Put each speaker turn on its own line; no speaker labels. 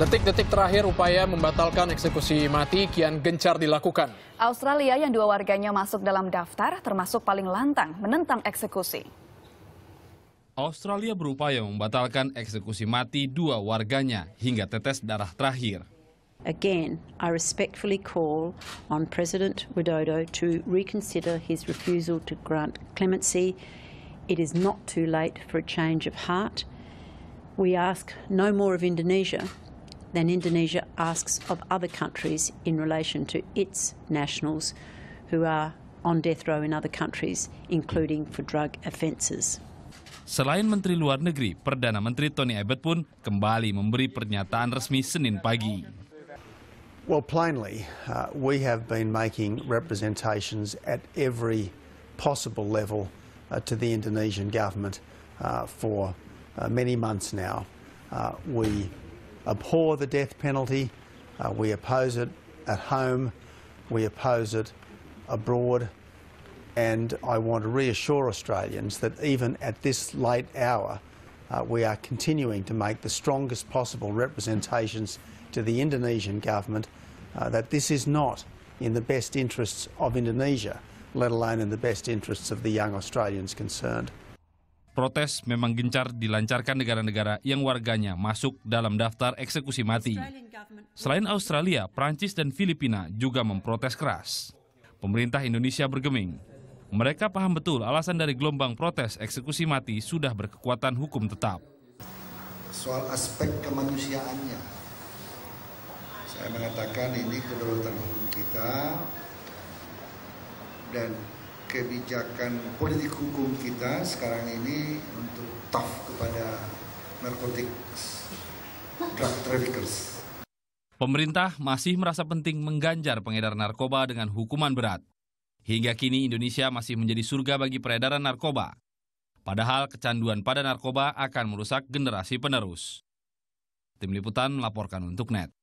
Detik-detik terakhir upaya membatalkan eksekusi mati kian gencar dilakukan. Australia yang dua warganya masuk dalam daftar termasuk paling lantang menentang eksekusi. Australia berupaya membatalkan eksekusi mati dua warganya hingga tetes darah terakhir.
Again, I respectfully call on President Widodo to reconsider his refusal to grant clemency. It is not too late for a change of heart. We ask no more of Indonesia than Indonesia asks of other countries in relation to its nationals who are on death row in other countries, including for drug offences.
Selain Menteri Luar Negeri, Perdana Menteri Tony Abbott pun kembali memberi pernyataan resmi Senin pagi.
Well, plainly, uh, we have been making representations at every possible level uh, to the Indonesian government uh, for uh, many months now. Uh, we abhor the death penalty. Uh, we oppose it at home. We oppose it abroad. And I want to reassure Australians that even at this late hour, uh, we are continuing to make the strongest possible representations to the Indonesian government uh, that this is not in the best interests of Indonesia, let alone in the best interests of the young Australians concerned.
Protes memang gencar dilancarkan negara-negara yang warganya masuk dalam daftar eksekusi mati. Selain Australia, Prancis dan Filipina juga memprotes keras. Pemerintah Indonesia bergeming. Mereka paham betul alasan dari gelombang protes eksekusi mati sudah berkekuatan hukum tetap. Soal aspek kemanusiaannya, saya mengatakan ini kedaulatan hukum kita dan kebijakan politik hukum kita sekarang ini untuk tough kepada narkotik drug traffickers. Pemerintah masih merasa penting mengganjar pengedar narkoba dengan hukuman berat. Hingga kini Indonesia masih menjadi surga bagi peredaran narkoba. Padahal kecanduan pada narkoba akan merusak generasi penerus. Tim Liputan melaporkan untuk NET.